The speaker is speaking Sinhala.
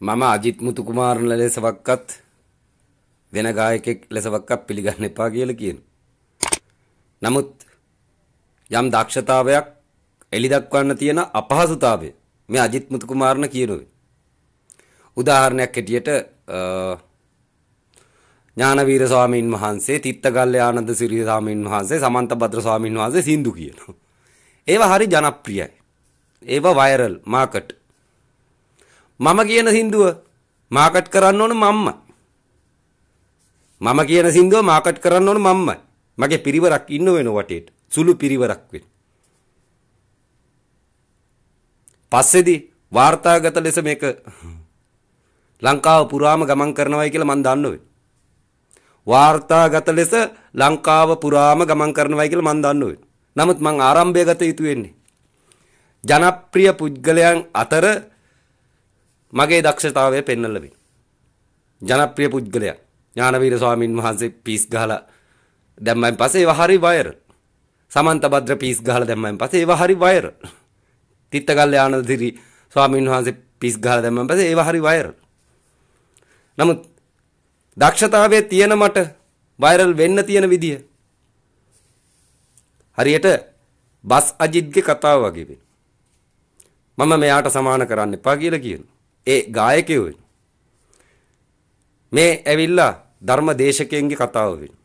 මම අජිත් මුතු කුමාරන් ලෙසවක්වත් වෙන ගායකෙක් ලෙසවක්වත් පිළිගන්න එපා කියලා කියන. නමුත් යම් දක්ෂතාවයක් එලි දක්වන්න තියෙන අපහසුතාවය මේ අජිත් මුතු කුමාරන කියනවා. උදාහරණයක් හැටියට ඥානවීර ස්වාමීන් වහන්සේ, තිත්තගල්ල ආනන්ද සිරිය ස්වාමීන් වහන්සේ, සමන්ත භද්‍ර ස්වාමීන් වහන්සේ සින්දු කියනවා. ඒවා හරි ජනප්‍රියයි. ඒව වයිරල් මාකට්. මම කියන සින්දුව මාකට් කරන්න ඕන මම්ම. මම කියන සින්දුව මාකට් කරන්න ඕන මම්මයි. මගේ පිරිවරක් ඉන්න වෙන වටේට. සුළු පිරිවරක් වෙන. පස්සේදී වාර්තාගත ලෙස මේක ලංකාව පුරාම ගමන් කරනවයි කියලා මම දන්නවෙ. වාර්තාගත ලෙස ලංකාව පුරාම ගමන් කරනවයි කියලා මම දන්නවෙ. නමුත් මං ආරම්භය ගත යුතු වෙන්නේ ජනප්‍රිය පුද්ගලයන් අතර මගේ දක්ෂතාවය පෙන්වන්න ලැබෙන. ජනප්‍රිය පුද්ගලයා ඥානවීර ස්වාමින් වහන්සේ පීස් ගහලා දැම්මයින් පස්සේ ඒව හරි වයරල්. සමන්ත භද්‍ර පීස් ගහලා දැම්මයින් පස්සේ ඒව හරි වයරල්. තිත්තගල්ල ආනන්දදිරි ස්වාමින් වහන්සේ පීස් ගහලා දැම්මයින් පස්සේ ඒව හරි වයරල්. නමුත් දක්ෂතාවයේ තියෙන මට වයරල් වෙන්න තියෙන විදිය හරියට බස් අජිත්ගේ කතාව වගේ වෙන. මම මෙයාට සමාන කරන්න එපා කියලා කියනවා. ඒ ගායකයෝ මේ ඇවිල්ලා ධර්ම දේශකයන්ගේ කතාව වෙනවා.